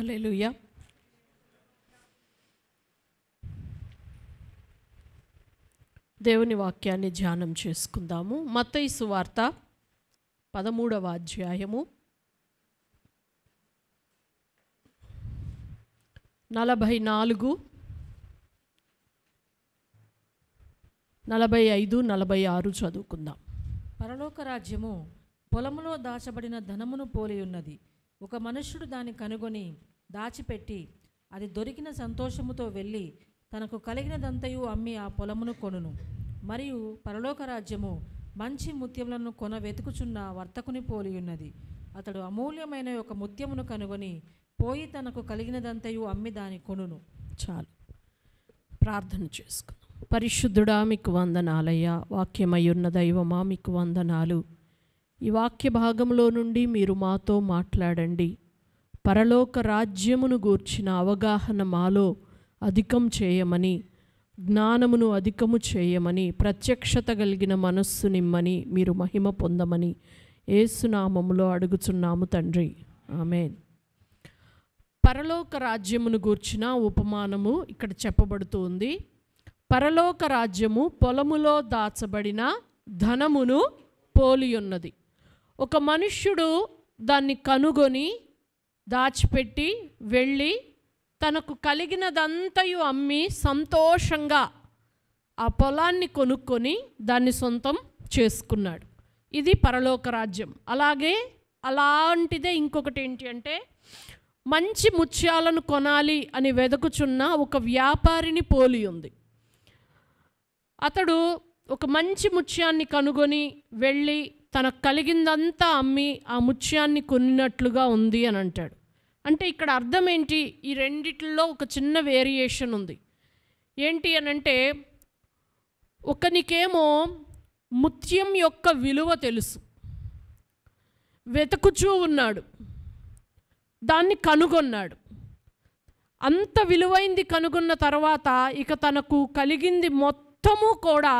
hello దేవుని వాక్యాన్ని ధ్యానం చేసుకుందాము మత్తయిసు వార్త పదమూడవ అధ్యాయము నలభై నాలుగు నలభై ఐదు నలభై ఆరు చదువుకుందాం పరలోక రాజ్యము పొలములో దాచబడిన ధనమును పోలి ఉన్నది ఒక మనుష్యుడు దాన్ని కనుగొని దాచిపెట్టి అది దొరికిన సంతోషముతో వెళ్ళి తనకు కలిగినదంతయు అమ్మి ఆ పొలమును కొనును మరియు పరలోక రాజ్యము మంచి ముత్యములను కొన వెతుకుచున్న వర్తకుని పోలియున్నది అతడు అమూల్యమైన ఒక ముత్యమును కనుగొని పోయి తనకు కలిగినదంతయు అమ్మి దాని కొనును చాలు ప్రార్థన చేసుకు పరిశుద్ధుడా మీకు వందనాలయ్యా వాక్యమయ్యున్న దైవమా మీకు వందనాలు ఈ వాక్య భాగంలో నుండి మీరు మాతో మాట్లాడండి పరలోక రాజ్యమును గూర్చిన అవగాహన మాలో అధికం చేయమని జ్ఞానమును అధికము చేయమని ప్రత్యక్షత కలిగిన మనస్సు నిమ్మని మీరు మహిమ పొందమని ఏసునామములో అడుగుచున్నాము తండ్రి ఆమెన్ పరలోక రాజ్యమును గూర్చిన ఉపమానము ఇక్కడ చెప్పబడుతుంది పరలోక రాజ్యము పొలములో దాచబడిన ధనమును పోలియున్నది ఒక మనుష్యుడు దాన్ని కనుగొని దాచిపెట్టి వెళ్ళి తనకు కలిగినదంతయు అమ్మి సంతోషంగా ఆ పొలాన్ని కొనుక్కొని దాన్ని సొంతం చేసుకున్నాడు ఇది పరలోక రాజ్యం అలాగే అలాంటిదే ఇంకొకటి ఏంటి అంటే మంచి ముత్యాలను కొనాలి అని వెదకుచున్న ఒక వ్యాపారిని పోలి ఉంది అతడు ఒక మంచి ముత్యాన్ని కనుగొని వెళ్ళి తనకు కలిగిందంతా అమ్మి ఆ ముత్యాన్ని కొనినట్లుగా ఉంది అని అంటాడు అంటే ఇక్కడ అర్థం ఏంటి ఈ రెండిట్లో ఒక చిన్న వేరియేషన్ ఉంది ఏంటి అని అంటే ఒకనికేమో ముత్యం యొక్క విలువ తెలుసు వెతుకుచూ ఉన్నాడు దాన్ని కనుగొన్నాడు అంత విలువైంది కనుగొన్న తర్వాత ఇక తనకు కలిగింది మొత్తము కూడా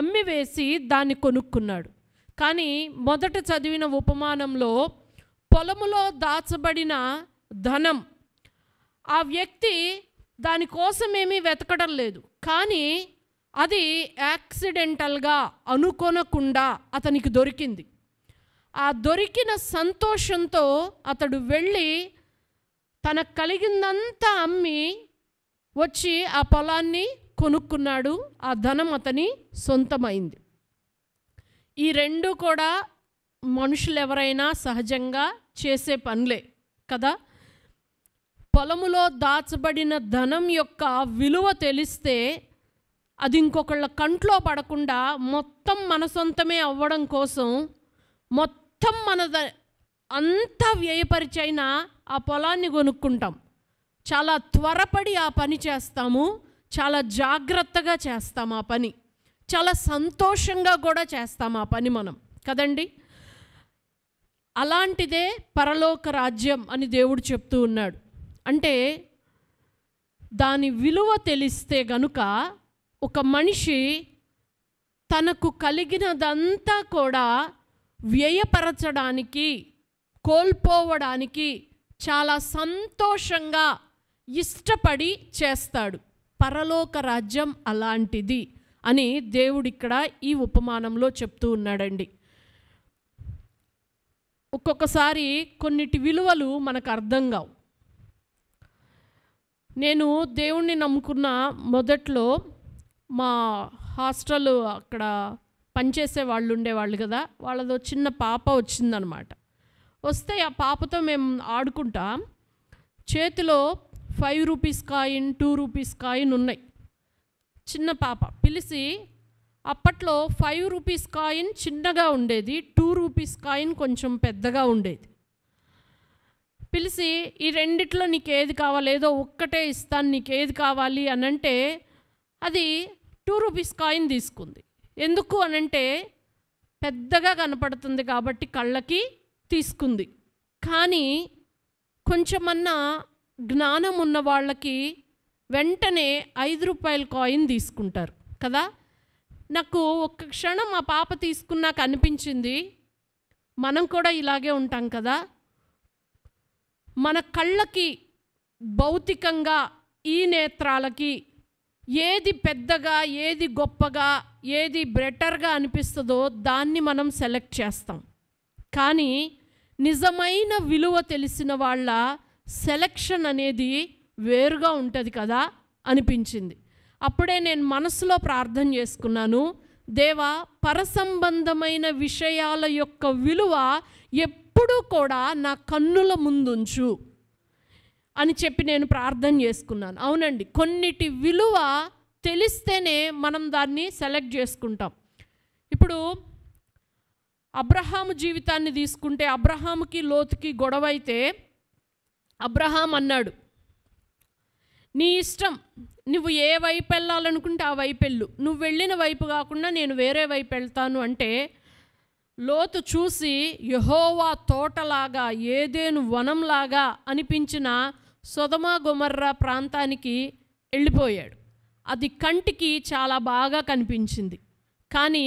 అమ్మి వేసి దాన్ని కొనుక్కున్నాడు కానీ మొదట చదివిన ఉపమానంలో పొలములో దాచబడిన ధనం ఆ వ్యక్తి దానికోసం ఏమీ వెతకడం లేదు కానీ అది యాక్సిడెంటల్గా అనుకోనకుండా అతనికి దొరికింది ఆ దొరికిన సంతోషంతో అతడు వెళ్ళి తనకు కలిగిందంతా అమ్మి వచ్చి ఆ పొలాన్ని కొనుక్కున్నాడు ఆ ధనం అతని సొంతమైంది ఈ రెండు కూడా మనుషులు ఎవరైనా సహజంగా చేసే పనులే కదా పొలములో దాచబడిన ధనం యొక్క విలువ తెలిస్తే అది ఇంకొకళ్ళ కంట్లో పడకుండా మొత్తం మన సొంతమే అవ్వడం కోసం మొత్తం మన అంత వ్యయపరిచైనా ఆ పొలాన్ని కొనుక్కుంటాం చాలా త్వరపడి ఆ పని చేస్తాము చాలా జాగ్రత్తగా చేస్తాం ఆ పని చాలా సంతోషంగా కూడా చేస్తాం ఆ పని మనం కదండి అలాంటిదే పరలోక రాజ్యం అని దేవుడు చెప్తూ ఉన్నాడు అంటే దాని విలువ తెలిస్తే గనుక ఒక మనిషి తనకు కలిగినదంతా కూడా వ్యయపరచడానికి కోల్పోవడానికి చాలా సంతోషంగా ఇష్టపడి చేస్తాడు పరలోక రాజ్యం అలాంటిది అని దేవుడు ఇక్కడ ఈ ఉపమానంలో చెప్తూ ఉన్నాడండి ఒక్కొక్కసారి కొన్నిటి విలువలు మనకు అర్థం కావు నేను దేవుణ్ణి నమ్ముకున్న మొదట్లో మా హాస్టల్ అక్కడ పనిచేసే వాళ్ళు ఉండేవాళ్ళు కదా వాళ్ళదో చిన్న పాప వచ్చిందనమాట వస్తే ఆ పాపతో మేము ఆడుకుంటాం చేతిలో five rupees coin two rupees coin ఉన్నాయి చిన్న పాప పిలిచి అప్పట్లో ఫైవ్ రూపీస్ కాయిన్ చిన్నగా ఉండేది టూ రూపీస్ కాయిన్ కొంచెం పెద్దగా ఉండేది పిలిచి ఈ రెండిట్లో నీకు ఏది కావాలి ఏదో ఒక్కటే ఇస్తాను నీకు ఏది కావాలి అనంటే అది టూ రూపీస్ కాయిన్ తీసుకుంది ఎందుకు అనంటే పెద్దగా కనపడుతుంది కాబట్టి కళ్ళకి తీసుకుంది కానీ కొంచెమన్నా జ్ఞానం ఉన్న వాళ్ళకి వెంటనే ఐదు రూపాయల కాయిన్ తీసుకుంటారు కదా నాకు ఒక్క క్షణం మా పాప తీసుకున్నాక అనిపించింది మనం కూడా ఇలాగే ఉంటాం కదా మన కళ్ళకి భౌతికంగా ఈ నేత్రాలకి ఏది పెద్దగా ఏది గొప్పగా ఏది బెటర్గా అనిపిస్తుందో దాన్ని మనం సెలెక్ట్ చేస్తాం కానీ నిజమైన విలువ తెలిసిన వాళ్ళ సెలెక్షన్ అనేది వేరుగా ఉంటుంది కదా అనిపించింది అప్పుడే నేను మనసులో ప్రార్థన చేసుకున్నాను దేవా పరసంబంధమైన విషయాల యొక్క విలువ ఎప్పుడూ కూడా నా కన్నుల ముందుంచు అని చెప్పి నేను ప్రార్థన చేసుకున్నాను అవునండి కొన్నిటి విలువ తెలిస్తేనే మనం దాన్ని సెలెక్ట్ చేసుకుంటాం ఇప్పుడు అబ్రహాము జీవితాన్ని తీసుకుంటే అబ్రహాముకి లోతుకి గొడవ అయితే అబ్రహాం అన్నాడు నీ ఇష్టం నువ్వు ఏ వైపు వెళ్ళాలనుకుంటే ఆ వైపు వెళ్ళు నువ్వు వెళ్ళిన వైపు కాకుండా నేను వేరే వైపు వెళ్తాను అంటే లోతు చూసి యహోవా తోటలాగా ఏదేను వనంలాగా అనిపించిన సుధమా గుమర్రా ప్రాంతానికి వెళ్ళిపోయాడు అది కంటికి చాలా బాగా కనిపించింది కానీ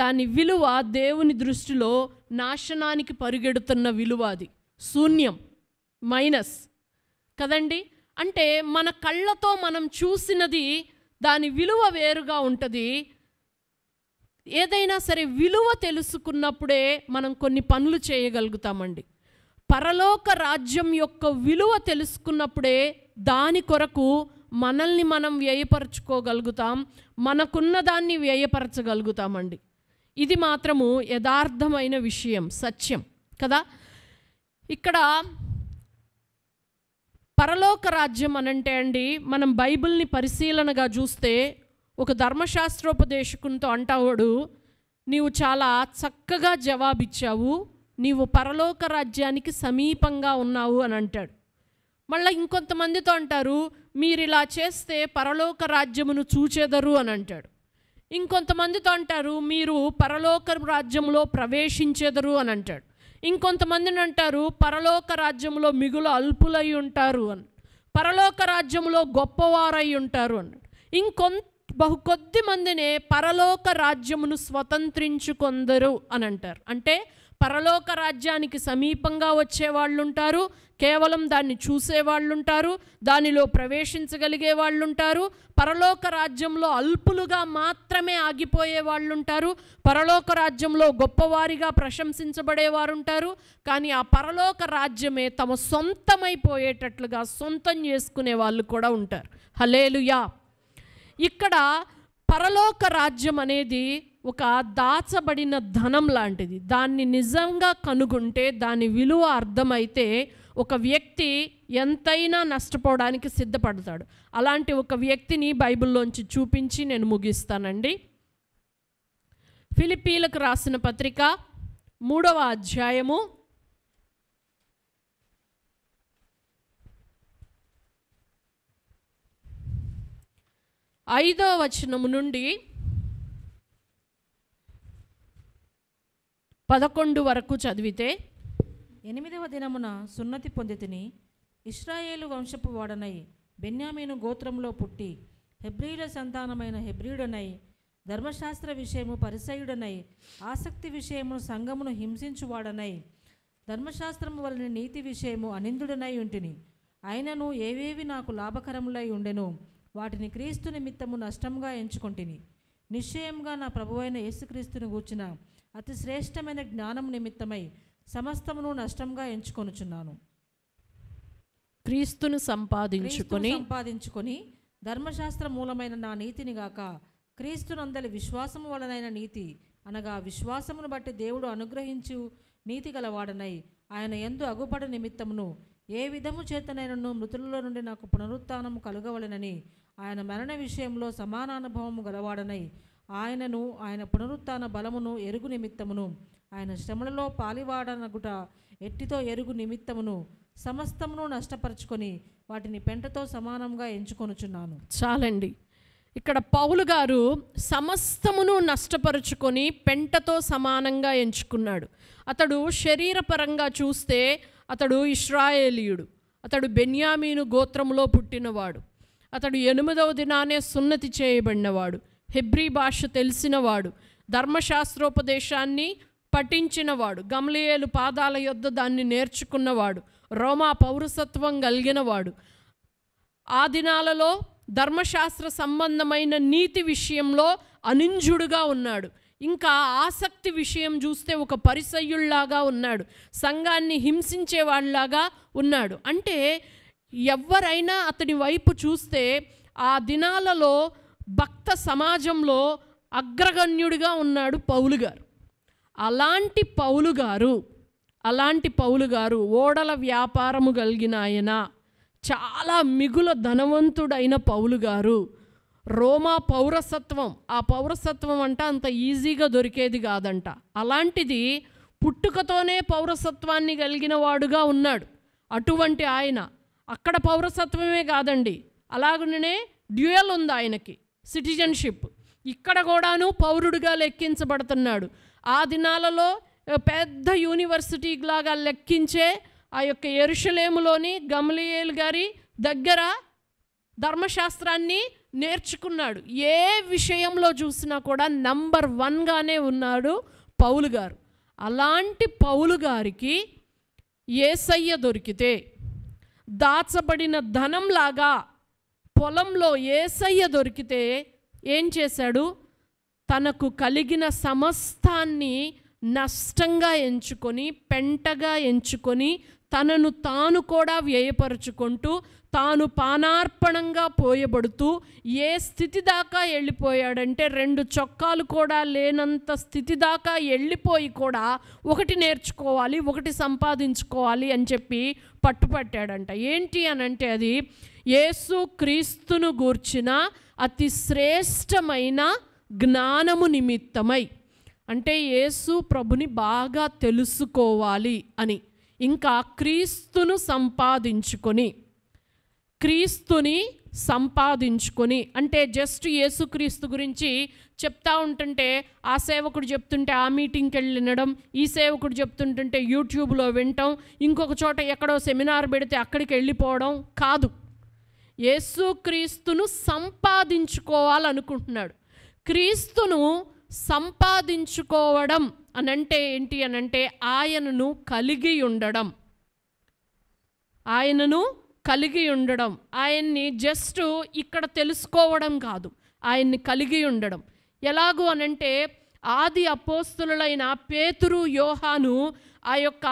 దాని విలువ దేవుని దృష్టిలో నాశనానికి పరిగెడుతున్న విలువ అది శూన్యం మైనస్ కదండి అంటే మన కళ్ళతో మనం చూసినది దాని విలువ వేరుగా ఉంటుంది ఏదైనా సరే విలువ తెలుసుకున్నప్పుడే మనం కొన్ని పనులు చేయగలుగుతామండి పరలోక రాజ్యం యొక్క విలువ తెలుసుకున్నప్పుడే దాని కొరకు మనల్ని మనం వ్యయపరచుకోగలుగుతాం మనకున్న దాన్ని వ్యయపరచగలుగుతామండి ఇది మాత్రము యథార్థమైన విషయం సత్యం కదా ఇక్కడ పరలోక రాజ్యం అనంటే అండి మనం బైబిల్ని పరిశీలనగా చూస్తే ఒక ధర్మశాస్త్రోపదేశకునితో అంటావాడు నీవు చాలా చక్కగా జవాబిచ్చావు నీవు పరలోక రాజ్యానికి సమీపంగా ఉన్నావు అని అంటాడు మళ్ళీ ఇంకొంతమందితో అంటారు మీరు ఇలా చేస్తే పరలోక రాజ్యమును చూచెదరు అని అంటాడు ఇంకొంతమందితో అంటారు మీరు పరలోక రాజ్యంలో ప్రవేశించెదరు అని అంటాడు ఇంకొంతమందిని అంటారు పరలోక రాజ్యంలో మిగులు అల్పులై ఉంటారు అని పరలోక రాజ్యంలో గొప్పవారై ఉంటారు అని ఇంకొంత బహు కొద్ది మందినే పరలోక రాజ్యమును స్వతంత్రించుకొందరు అని అంటారు అంటే పరలోక రాజ్యానికి సమీపంగా వచ్చేవాళ్ళుంటారు కేవలం దాన్ని చూసేవాళ్ళుంటారు దానిలో ప్రవేశించగలిగే వాళ్ళుంటారు పరలోక రాజ్యంలో అల్పులుగా మాత్రమే ఆగిపోయే వాళ్ళుంటారు పరలోక రాజ్యంలో గొప్పవారిగా ప్రశంసించబడేవారుంటారు కానీ ఆ పరలోక రాజ్యమే తమ సొంతమైపోయేటట్లుగా సొంతం చేసుకునే వాళ్ళు కూడా ఉంటారు హలేలుయా ఇక్కడ పరలోక రాజ్యం అనేది ఒక దాచబడిన ధనం లాంటిది దాన్ని నిజంగా కనుగొంటే దాని విలువ అర్థమైతే ఒక వ్యక్తి ఎంతైనా నష్టపోవడానికి సిద్ధపడతాడు అలాంటి ఒక వ్యక్తిని బైబిల్లోంచి చూపించి నేను ముగిస్తానండి ఫిలిపీలకు రాసిన పత్రిక మూడవ అధ్యాయము ఐదవ వచనము నుండి పదకొండు వరకు చదివితే ఎనిమిదవ దినమున సున్నతి పొందితిని ఇస్రాయేలు వంశపు వాడనై బెన్యామీను గోత్రంలో పుట్టి హెబ్రియుల సంతానమైన హెబ్రియుడనై ధర్మశాస్త్ర విషయము పరిసయుడనై ఆసక్తి విషయము సంఘమును హింసించువాడనై ధర్మశాస్త్రము వలన నీతి విషయము అనిందుడనై ఉంటిని అయినను ఏవేవి నాకు లాభకరములై ఉండెను వాటిని క్రీస్తు నిమిత్తము నష్టంగా ఎంచుకుంటుని నిశ్చయంగా నా ప్రభువైన యేసుక్రీస్తును గూర్చిన అతి శ్రేష్టమైన జ్ఞానం నిమిత్తమై సమస్తమును నష్టంగా ఎంచుకొనుచున్నాను క్రీస్తును సంపాదించుకొని సంపాదించుకొని ధర్మశాస్త్ర మూలమైన నా నీతిని గాక క్రీస్తునందలి విశ్వాసము వలనైన నీతి అనగా విశ్వాసమును బట్టి దేవుడు అనుగ్రహించు నీతి గలవాడనై ఆయన ఎందు అగుపడ నిమిత్తమును ఏ విధము చేతనైనను మృతులలో నుండి నాకు పునరుత్నము కలుగవలనని ఆయన మరణ విషయంలో సమానానుభవము అనుభవము గలవాడనై ఆయనను ఆయన పునరుత్న బలమును ఎరుగు నిమిత్తమును ఆయన శ్రమలలో పాలివాడనగుట ఎట్టితో ఎరుగు నిమిత్తమును సమస్తమును నష్టపరుచుకొని వాటిని పెంటతో సమానంగా ఎంచుకొనుచున్నాను చాలండి ఇక్కడ పౌలు గారు సమస్తమును నష్టపరుచుకొని పెంటతో సమానంగా ఎంచుకున్నాడు అతడు శరీరపరంగా చూస్తే అతడు ఇష్రాయేలీయుడు అతడు బెన్యామీను గోత్రంలో పుట్టినవాడు అతడు ఎనిమిదవ దినానే సున్నతి చేయబడినవాడు హెబ్రీ భాష తెలిసినవాడు ధర్మశాస్త్రోపదేశాన్ని పఠించినవాడు గమలియేలు పాదాల యొద్ దాన్ని నేర్చుకున్నవాడు రోమా పౌరసత్వం కలిగినవాడు ఆ దినాలలో ధర్మశాస్త్ర సంబంధమైన నీతి విషయంలో అనింజుడుగా ఉన్నాడు ఇంకా ఆసక్తి విషయం చూస్తే ఒక పరిసయ్యుళ్లాగా ఉన్నాడు సంఘాన్ని హింసించేవాళ్లాగా ఉన్నాడు అంటే ఎవరైనా అతని వైపు చూస్తే ఆ దినాలలో భక్త సమాజంలో అగ్రగణ్యుడిగా ఉన్నాడు పౌలు గారు అలాంటి పౌలు గారు అలాంటి పౌలు గారు ఓడల వ్యాపారము కలిగిన ఆయన చాలా మిగుల ధనవంతుడైన పౌలు గారు రోమా పౌరసత్వం ఆ పౌరసత్వం అంటే అంత ఈజీగా దొరికేది కాదంట అలాంటిది పుట్టుకతోనే పౌరసత్వాన్ని కలిగిన వాడుగా ఉన్నాడు అటువంటి ఆయన అక్కడ పౌరసత్వమే కాదండి అలాగనే డ్యూయల్ ఉంది ఆయనకి సిటిజన్షిప్ ఇక్కడ కూడాను పౌరుడిగా లెక్కించబడుతున్నాడు ఆ దినాలలో పెద్ద యూనివర్సిటీ లాగా లెక్కించే ఆ యొక్క ఎరుషలేములోని గమలియేల్ గారి దగ్గర ధర్మశాస్త్రాన్ని నేర్చుకున్నాడు ఏ విషయంలో చూసినా కూడా నంబర్ వన్గానే ఉన్నాడు పౌలు గారు అలాంటి పౌలు గారికి ఏసయ్య దొరికితే దాచబడిన ధనంలాగా పొలంలో ఏసయ్య దొరికితే ఏం చేశాడు తనకు కలిగిన సమస్తాన్ని నష్టంగా ఎంచుకొని పెంటగా ఎంచుకొని తనను తాను కూడా వ్యయపరుచుకుంటూ తాను పానార్పణంగా పోయబడుతూ ఏ స్థితి దాకా వెళ్ళిపోయాడంటే రెండు చొక్కాలు కూడా లేనంత స్థితి దాకా వెళ్ళిపోయి కూడా ఒకటి నేర్చుకోవాలి ఒకటి సంపాదించుకోవాలి అని చెప్పి పట్టుపట్టాడంట ఏంటి అనంటే అది యేసు క్రీస్తును గూర్చిన అతి శ్రేష్టమైన జ్ఞానము నిమిత్తమై అంటే యేసు ప్రభుని బాగా తెలుసుకోవాలి అని ఇంకా క్రీస్తును సంపాదించుకొని క్రీస్తుని సంపాదించుకొని అంటే జస్ట్ యేసుక్రీస్తు గురించి చెప్తా ఉంటుంటే ఆ సేవకుడు చెప్తుంటే ఆ మీటింగ్కి వెళ్ళి వినడం ఈ సేవకుడు చెప్తుంటుంటే యూట్యూబ్లో వినటం ఇంకొక చోట ఎక్కడో సెమినార్ పెడితే అక్కడికి వెళ్ళిపోవడం కాదు యేసుక్రీస్తును సంపాదించుకోవాలనుకుంటున్నాడు క్రీస్తును సంపాదించుకోవడం అనంటే ఏంటి అనంటే ఆయనను కలిగి ఉండడం ఆయనను కలిగి ఉండడం ఆయన్ని జస్ట్ ఇక్కడ తెలుసుకోవడం కాదు ఆయన్ని కలిగి ఉండడం ఎలాగూ అనంటే ఆది అపోస్తులైన పేతురు యోహాను ఆ యొక్క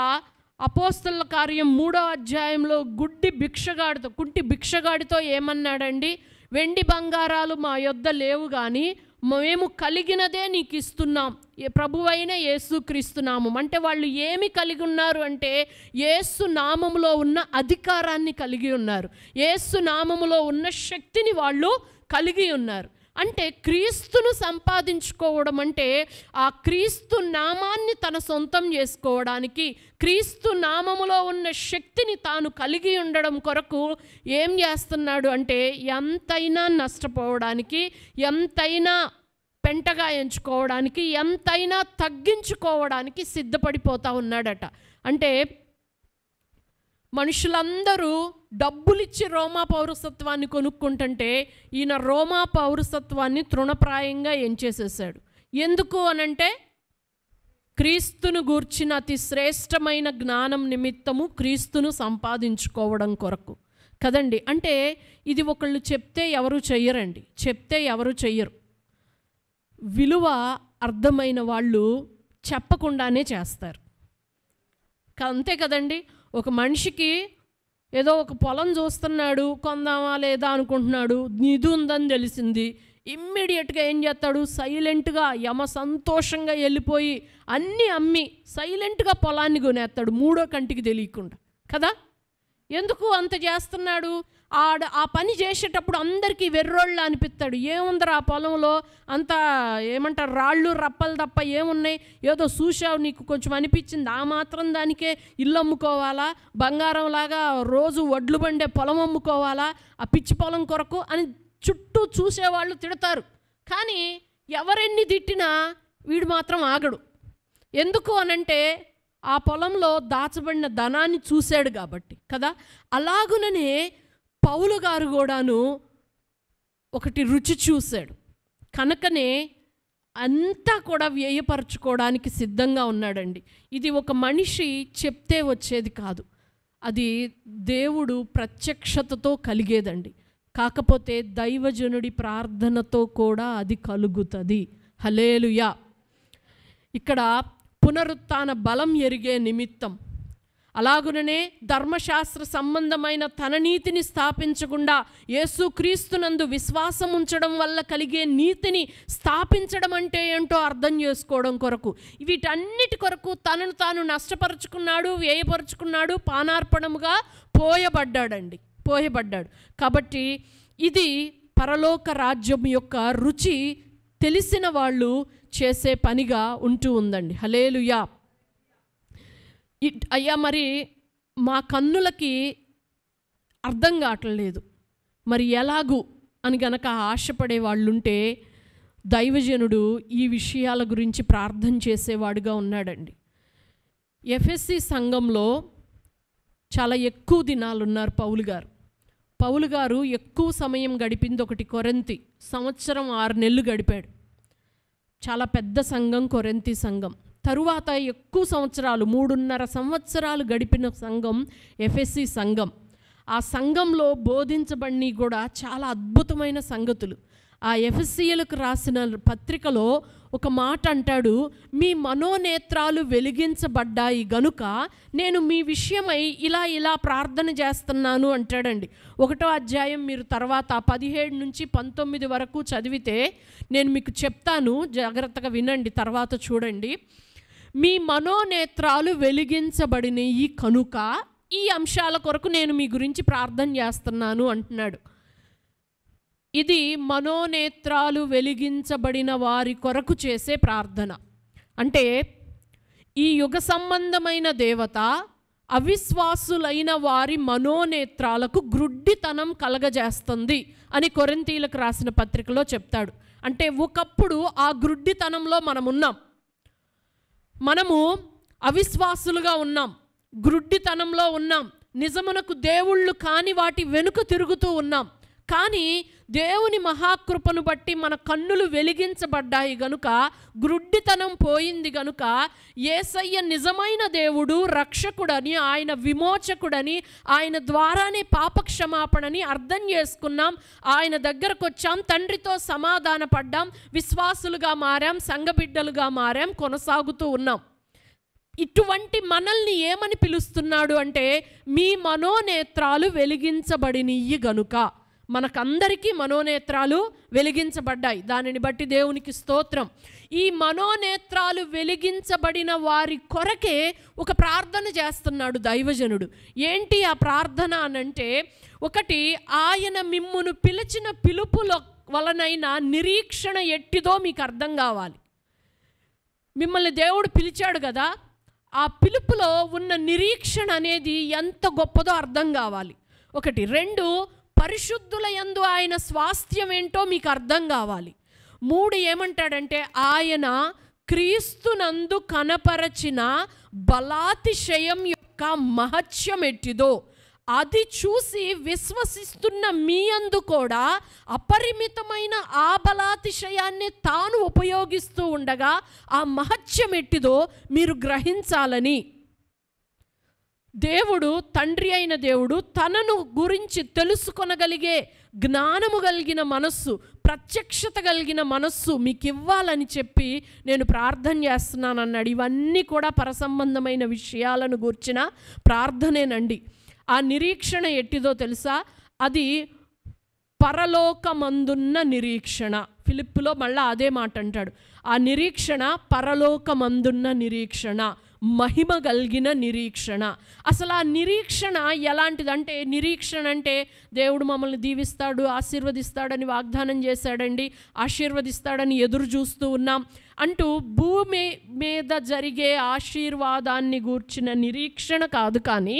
అపోస్తల కార్యం మూడో అధ్యాయంలో గుడ్డి భిక్షగాడితో కుంటి భిక్షగాడితో ఏమన్నాడండి వెండి బంగారాలు మా యొద్ద లేవు కానీ మేము కలిగినదే నీకు ఇస్తున్నాం ప్రభువైన యేసు నామం అంటే వాళ్ళు ఏమి కలిగి ఉన్నారు అంటే ఏసు నామములో ఉన్న అధికారాన్ని కలిగి ఉన్నారు ఏసు నామములో ఉన్న శక్తిని వాళ్ళు కలిగి ఉన్నారు అంటే క్రీస్తును సంపాదించుకోవడం అంటే ఆ క్రీస్తు నామాన్ని తన సొంతం చేసుకోవడానికి క్రీస్తు నామములో ఉన్న శక్తిని తాను కలిగి ఉండడం కొరకు ఏం చేస్తున్నాడు అంటే ఎంతైనా నష్టపోవడానికి ఎంతైనా పెంటగా ఎంచుకోవడానికి ఎంతైనా తగ్గించుకోవడానికి సిద్ధపడిపోతా ఉన్నాడట అంటే మనుషులందరూ డబ్బులిచ్చి రోమా పౌరసత్వాన్ని కొనుక్కుంటుంటే ఈయన రోమా పౌరసత్వాన్ని తృణప్రాయంగా ఎంచేసేసాడు ఎందుకు అనంటే క్రీస్తును గూర్చిన అతి శ్రేష్టమైన జ్ఞానం నిమిత్తము క్రీస్తును సంపాదించుకోవడం కొరకు కదండి అంటే ఇది ఒకళ్ళు చెప్తే ఎవరు చెయ్యరండి చెప్తే ఎవరు చెయ్యరు విలువ అర్థమైన వాళ్ళు చెప్పకుండానే చేస్తారు అంతే కదండి ఒక మనిషికి ఏదో ఒక పొలం చూస్తున్నాడు కొందామా లేదా అనుకుంటున్నాడు నిధి ఉందని తెలిసింది ఇమ్మీడియట్గా ఏం చేస్తాడు సైలెంట్గా యమ సంతోషంగా వెళ్ళిపోయి అన్నీ అమ్మి సైలెంట్గా పొలాన్ని కొనేస్తాడు మూడో కంటికి తెలియకుండా కదా ఎందుకు అంత చేస్తున్నాడు ఆడ ఆ పని చేసేటప్పుడు అందరికీ వెర్రోళ్ళు అనిపిస్తాడు ఏముందరు ఆ పొలంలో అంత ఏమంటారు రాళ్ళు రప్పలు తప్ప ఏమున్నాయి ఏదో చూసావు నీకు కొంచెం అనిపించింది ఆ మాత్రం దానికే ఇల్లు అమ్ముకోవాలా బంగారం లాగా రోజు వడ్లు పండే పొలం అమ్ముకోవాలా ఆ పిచ్చి పొలం కొరకు అని చుట్టూ చూసేవాళ్ళు తిడతారు కానీ ఎవరెన్ని తిట్టినా వీడు మాత్రం ఆగడు ఎందుకు అనంటే ఆ పొలంలో దాచబడిన ధనాన్ని చూశాడు కాబట్టి కదా అలాగుననే పౌలు గారు కూడాను ఒకటి రుచి చూశాడు కనుకనే అంతా కూడా వ్యయపరచుకోవడానికి సిద్ధంగా ఉన్నాడండి ఇది ఒక మనిషి చెప్తే వచ్చేది కాదు అది దేవుడు ప్రత్యక్షతతో కలిగేదండి కాకపోతే దైవజనుడి ప్రార్థనతో కూడా అది కలుగుతుంది హలేలుయా ఇక్కడ పునరుత్న బలం ఎరిగే నిమిత్తం అలాగుననే ధర్మశాస్త్ర సంబంధమైన తన నీతిని స్థాపించకుండా యేసుక్రీస్తునందు విశ్వాసం ఉంచడం వల్ల కలిగే నీతిని స్థాపించడం అంటే ఏంటో అర్థం చేసుకోవడం కొరకు వీటన్నిటి కొరకు తనను తాను నష్టపరుచుకున్నాడు వ్యయపరుచుకున్నాడు పానార్పణముగా పోయబడ్డాడండి పోయబడ్డాడు కాబట్టి ఇది పరలోక రాజ్యం యొక్క రుచి తెలిసిన వాళ్ళు చేసే పనిగా ఉంటూ ఉందండి హలేలుయా అయ్యా మరి మా కన్నులకి అర్థం కావట్లేదు మరి ఎలాగూ అని గనక ఆశపడే వాళ్ళుంటే దైవజనుడు ఈ విషయాల గురించి ప్రార్థన చేసేవాడుగా ఉన్నాడండి ఎఫ్ఎస్సి సంఘంలో చాలా ఎక్కువ దినాలు ఉన్నారు పౌలు గారు పౌలు గారు ఎక్కువ సమయం గడిపింది ఒకటి కొరంతి సంవత్సరం ఆరు నెలలు గడిపాడు చాలా పెద్ద సంఘం కొరంతి సంఘం తరువాత ఎక్కువ సంవత్సరాలు మూడున్నర సంవత్సరాలు గడిపిన సంఘం ఎఫ్ఎస్సి సంఘం ఆ సంఘంలో బోధించబడి కూడా చాలా అద్భుతమైన సంగతులు ఆ ఎఫ్ఎస్సీలకు రాసిన పత్రికలో ఒక మాట అంటాడు మీ మనోనేత్రాలు వెలిగించబడ్డాయి గనుక నేను మీ విషయమై ఇలా ఇలా ప్రార్థన చేస్తున్నాను అంటాడండి ఒకటో అధ్యాయం మీరు తర్వాత పదిహేడు నుంచి పంతొమ్మిది వరకు చదివితే నేను మీకు చెప్తాను జాగ్రత్తగా వినండి తర్వాత చూడండి మీ మనోనేత్రాలు వెలిగించబడినవి కనుక ఈ అంశాల కొరకు నేను మీ గురించి ప్రార్థన చేస్తున్నాను అంటున్నాడు ఇది మనోనేత్రాలు వెలిగించబడిన వారి కొరకు చేసే ప్రార్థన అంటే ఈ యుగ సంబంధమైన దేవత అవిశ్వాసులైన వారి మనోనేత్రాలకు గ్రుడ్డితనం కలగజేస్తుంది అని కొరంతీలకు రాసిన పత్రికలో చెప్తాడు అంటే ఒకప్పుడు ఆ గ్రుడ్డితనంలో మనమున్నాం మనము అవిశ్వాసులుగా ఉన్నాం గ్రుడ్డితనంలో ఉన్నాం నిజమునకు దేవుళ్ళు కాని వాటి వెనుక తిరుగుతూ ఉన్నాం కానీ దేవుని మహాకృపను బట్టి మన కన్నులు వెలిగించబడ్డాయి గనుక గ్రుడ్డితనం పోయింది గనుక ఏసయ్య నిజమైన దేవుడు రక్షకుడని ఆయన విమోచకుడని ఆయన ద్వారానే పాపక్షమాపణని అర్థం చేసుకున్నాం ఆయన దగ్గరకు వచ్చాం తండ్రితో సమాధాన పడ్డాం విశ్వాసులుగా మారాం సంఘబిడ్డలుగా మారాం కొనసాగుతూ ఉన్నాం ఇటువంటి మనల్ని ఏమని పిలుస్తున్నాడు అంటే మీ మనోనేత్రాలు వెలిగించబడినియ్యి గనుక మనకందరికీ మనోనేత్రాలు వెలిగించబడ్డాయి దానిని బట్టి దేవునికి స్తోత్రం ఈ మనోనేత్రాలు వెలిగించబడిన వారి కొరకే ఒక ప్రార్థన చేస్తున్నాడు దైవజనుడు ఏంటి ఆ ప్రార్థన అనంటే ఒకటి ఆయన మిమ్మును పిలిచిన పిలుపుల వలనైనా నిరీక్షణ ఎట్టిదో మీకు అర్థం కావాలి మిమ్మల్ని దేవుడు పిలిచాడు కదా ఆ పిలుపులో ఉన్న నిరీక్షణ అనేది ఎంత గొప్పదో అర్థం కావాలి ఒకటి రెండు పరిశుద్ధుల యందు ఆయన స్వాస్థ్యం ఏంటో మీకు అర్థం కావాలి మూడు ఏమంటాడంటే ఆయన క్రీస్తునందు కనపరచిన బలాతిశయం యొక్క మహత్యం ఎట్టిదో అది చూసి విశ్వసిస్తున్న మీ అందు కూడా అపరిమితమైన ఆ బలాతిశయాన్ని తాను ఉపయోగిస్తూ ఉండగా ఆ మహత్యం ఎట్టిదో మీరు గ్రహించాలని దేవుడు తండ్రి అయిన దేవుడు తనను గురించి తెలుసుకొనగలిగే జ్ఞానము కలిగిన మనస్సు ప్రత్యక్షత కలిగిన మనస్సు మీకు ఇవ్వాలని చెప్పి నేను ప్రార్థన చేస్తున్నాను అన్నాడు ఇవన్నీ కూడా పరసంబంధమైన విషయాలను గూర్చిన ప్రార్థనేనండి ఆ నిరీక్షణ ఎట్టిదో తెలుసా అది పరలోకమందున్న నిరీక్షణ ఫిలిప్లో మళ్ళీ అదే మాట అంటాడు ఆ నిరీక్షణ పరలోకమందున్న నిరీక్షణ మహిమ కలిగిన నిరీక్షణ అసలు ఆ నిరీక్షణ ఎలాంటిదంటే నిరీక్షణ అంటే దేవుడు మమ్మల్ని దీవిస్తాడు ఆశీర్వదిస్తాడని వాగ్దానం చేశాడండి ఆశీర్వదిస్తాడని ఎదురు చూస్తూ ఉన్నాం అంటూ భూమి మీద జరిగే ఆశీర్వాదాన్ని గూర్చిన నిరీక్షణ కాదు కానీ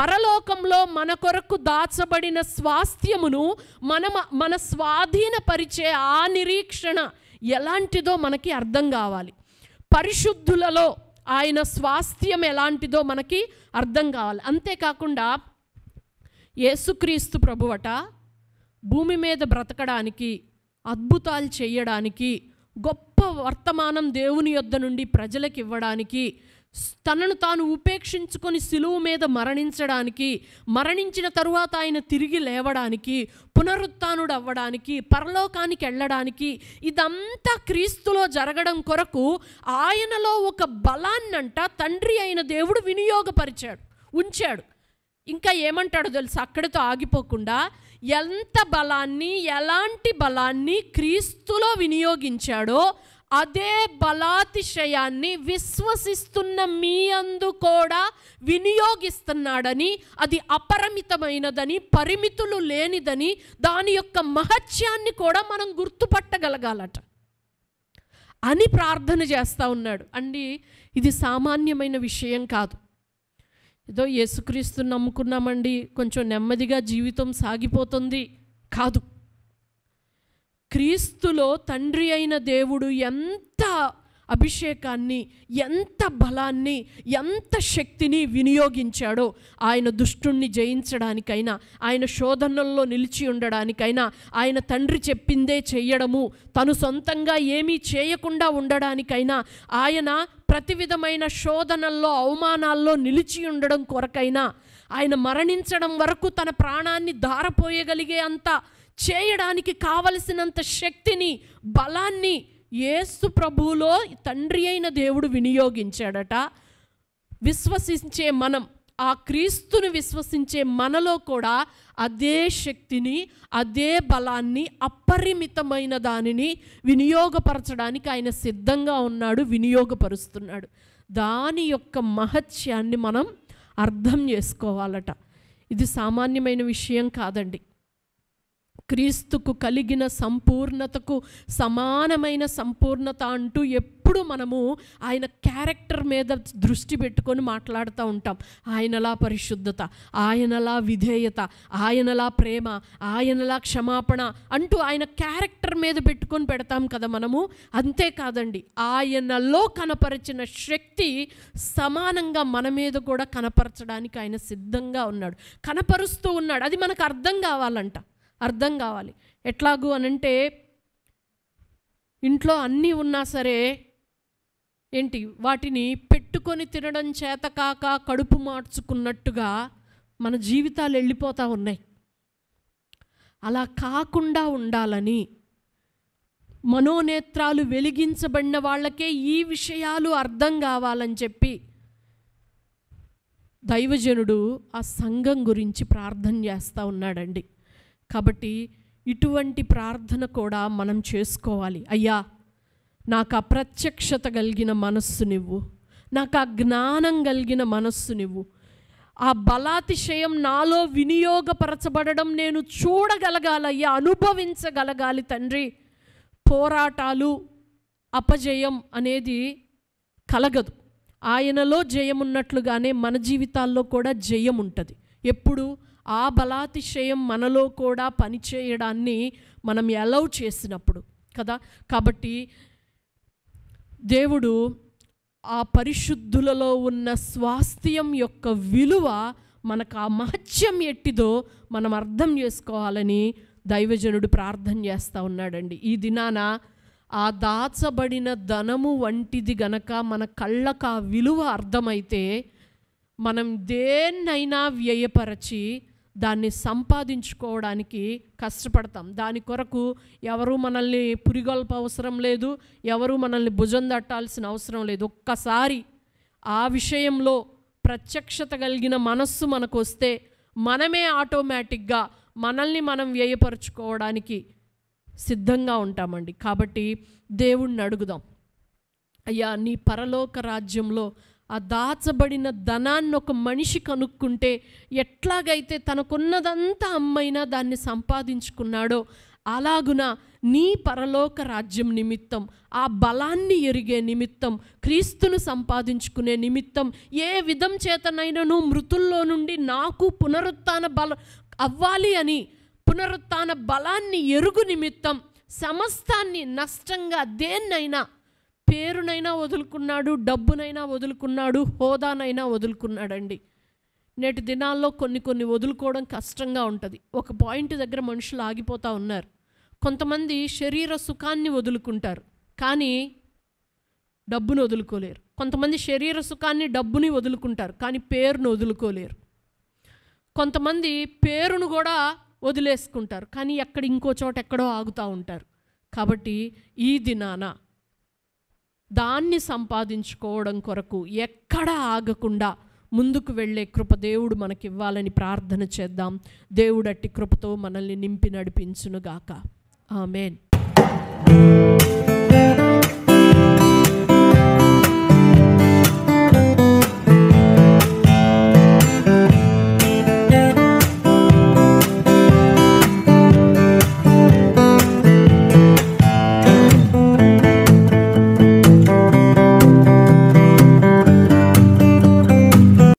పరలోకంలో మన కొరకు దాచబడిన స్వాస్థ్యమును మన మన స్వాధీనపరిచే ఆ నిరీక్షణ ఎలాంటిదో మనకి అర్థం కావాలి పరిశుద్ధులలో ఆయన స్వాస్థ్యం ఎలాంటిదో మనకి అర్థం కావాలి అంతేకాకుండా యేసుక్రీస్తు ప్రభువట భూమి మీద బ్రతకడానికి అద్భుతాలు చేయడానికి గొప్ప వర్తమానం దేవుని యొద్ద నుండి ప్రజలకు ఇవ్వడానికి తనను తాను ఉపేక్షించుకొని సిలువు మీద మరణించడానికి మరణించిన తరువాత ఆయన తిరిగి లేవడానికి పునరుత్డు అవ్వడానికి పరలోకానికి వెళ్ళడానికి ఇదంతా క్రీస్తులో జరగడం కొరకు ఆయనలో ఒక బలాన్నంట తండ్రి అయిన దేవుడు వినియోగపరిచాడు ఉంచాడు ఇంకా ఏమంటాడో తెలుసు అక్కడితో ఆగిపోకుండా ఎంత బలాన్ని ఎలాంటి బలాన్ని క్రీస్తులో వినియోగించాడో అదే బలాతిశయాన్ని విశ్వసిస్తున్న మీ అందు కూడా వినియోగిస్తున్నాడని అది అపరిమితమైనదని పరిమితులు లేనిదని దాని యొక్క మహత్యాన్ని కూడా మనం గుర్తుపట్టగలగాలట అని ప్రార్థన చేస్తూ ఉన్నాడు అండి ఇది సామాన్యమైన విషయం కాదు ఏదో యేసుక్రీస్తు నమ్ముకున్నామండి కొంచెం నెమ్మదిగా జీవితం సాగిపోతుంది కాదు క్రీస్తులో తండ్రి అయిన దేవుడు ఎంత అభిషేకాన్ని ఎంత బలాన్ని ఎంత శక్తిని వినియోగించాడో ఆయన దుష్టుణ్ణి జయించడానికైనా ఆయన శోధనల్లో నిలిచి ఉండడానికైనా ఆయన తండ్రి చెప్పిందే చేయడము తను సొంతంగా ఏమీ చేయకుండా ఉండడానికైనా ఆయన ప్రతి విధమైన శోధనల్లో అవమానాల్లో నిలిచి ఉండడం కొరకైనా ఆయన మరణించడం వరకు తన ప్రాణాన్ని ధారపోయగలిగే అంత చేయడానికి కావలసినంత శక్తిని బలాన్ని ఏసు ప్రభువులో తండ్రి అయిన దేవుడు వినియోగించాడట విశ్వసించే మనం ఆ క్రీస్తుని విశ్వసించే మనలో కూడా అదే శక్తిని అదే బలాన్ని అపరిమితమైన దానిని వినియోగపరచడానికి ఆయన సిద్ధంగా ఉన్నాడు వినియోగపరుస్తున్నాడు దాని యొక్క మహత్యాన్ని మనం అర్థం చేసుకోవాలట ఇది సామాన్యమైన విషయం కాదండి క్రీస్తుకు కలిగిన సంపూర్ణతకు సమానమైన సంపూర్ణత అంటూ ఎప్పుడు మనము ఆయన క్యారెక్టర్ మీద దృష్టి పెట్టుకొని మాట్లాడుతూ ఉంటాం ఆయనలా పరిశుద్ధత ఆయనలా విధేయత ఆయనలా ప్రేమ ఆయనలా క్షమాపణ అంటూ ఆయన క్యారెక్టర్ మీద పెట్టుకొని పెడతాం కదా మనము అంతేకాదండి ఆయనలో కనపరిచిన శక్తి సమానంగా మన మీద కూడా కనపరచడానికి ఆయన సిద్ధంగా ఉన్నాడు కనపరుస్తూ ఉన్నాడు అది మనకు అర్థం కావాలంట అర్థం కావాలి ఎట్లాగూ అంటే ఇంట్లో అన్నీ ఉన్నా సరే ఏంటి వాటిని పెట్టుకొని తినడం చేత కాక కడుపు మార్చుకున్నట్టుగా మన జీవితాలు వెళ్ళిపోతూ ఉన్నాయి అలా కాకుండా ఉండాలని మనోనేత్రాలు వెలిగించబడిన వాళ్ళకే ఈ విషయాలు అర్థం కావాలని చెప్పి దైవజనుడు ఆ సంఘం గురించి ప్రార్థన చేస్తూ ఉన్నాడండి కాబట్టి ఇటువంటి ప్రార్థన కూడా మనం చేసుకోవాలి అయ్యా నాకు ఆ ప్రత్యక్షత కలిగిన మనస్సు నువ్వు నాకు ఆ జ్ఞానం కలిగిన మనస్సు నువ్వు ఆ బలాతిశయం నాలో వినియోగపరచబడడం నేను చూడగలగాలయ్యా అనుభవించగలగాలి తండ్రి పోరాటాలు అపజయం అనేది కలగదు ఆయనలో జయం ఉన్నట్లుగానే మన జీవితాల్లో కూడా జయం ఉంటుంది ఎప్పుడు ఆ బలాతిశయం మనలో కూడా పనిచేయడాన్ని మనం ఎలవ్ చేసినప్పుడు కదా కాబట్టి దేవుడు ఆ పరిశుద్ధులలో ఉన్న స్వాస్థ్యం యొక్క విలువ మనకు ఆ మహత్యం ఎట్టిదో మనం అర్థం చేసుకోవాలని దైవజనుడు ప్రార్థన చేస్తూ ఉన్నాడండి ఈ దినాన ఆ దాచబడిన ధనము వంటిది గనక మన కళ్ళకు ఆ విలువ అర్థమైతే మనం దేన్నైనా వ్యయపరచి దాన్ని సంపాదించుకోవడానికి కష్టపడతాం దాని కొరకు ఎవరు మనల్ని పురిగొల్ప అవసరం లేదు ఎవరు మనల్ని భుజం దట్టాల్సిన అవసరం లేదు ఒక్కసారి ఆ విషయంలో ప్రత్యక్షత కలిగిన మనస్సు మనకు వస్తే మనమే ఆటోమేటిక్గా మనల్ని మనం వ్యయపరుచుకోవడానికి సిద్ధంగా ఉంటామండి కాబట్టి దేవుణ్ణి అడుగుదాం అయ్యా నీ పరలోక రాజ్యంలో ఆ దాచబడిన ధనాన్ని ఒక మనిషి కనుక్కుంటే ఎట్లాగైతే తనకున్నదంతా అమ్మైనా దాన్ని సంపాదించుకున్నాడో అలాగున నీ పరలోక రాజ్యం నిమిత్తం ఆ బలాన్ని ఎరిగే నిమిత్తం క్రీస్తును సంపాదించుకునే నిమిత్తం ఏ విధం చేతనైనా నువ్వు మృతుల్లో నుండి నాకు పునరుత్న బల అవ్వాలి అని పునరుత్న బలాన్ని ఎరుగు నిమిత్తం సమస్తాన్ని నష్టంగా దేన్నైనా పేరునైనా వదులుకున్నాడు డబ్బునైనా వదులుకున్నాడు హోదానైనా వదులుకున్నాడండి నేటి దినాల్లో కొన్ని కొన్ని వదులుకోవడం కష్టంగా ఉంటుంది ఒక పాయింట్ దగ్గర మనుషులు ఆగిపోతూ ఉన్నారు కొంతమంది శరీర సుఖాన్ని వదులుకుంటారు కానీ డబ్బును వదులుకోలేరు కొంతమంది శరీర సుఖాన్ని డబ్బుని వదులుకుంటారు కానీ పేరును వదులుకోలేరు కొంతమంది పేరును కూడా వదిలేసుకుంటారు కానీ ఎక్కడ ఇంకో చోట ఎక్కడో ఆగుతూ ఉంటారు కాబట్టి ఈ దినాన దాన్ని సంపాదించుకోవడం కొరకు ఎక్కడ ఆగకుండా ముందుకు వెళ్ళే కృప దేవుడు మనకివ్వాలని ప్రార్థన చేద్దాం దేవుడు అట్టి కృపతో మనల్ని నింపి నడిపించునుగాక ఆమెన్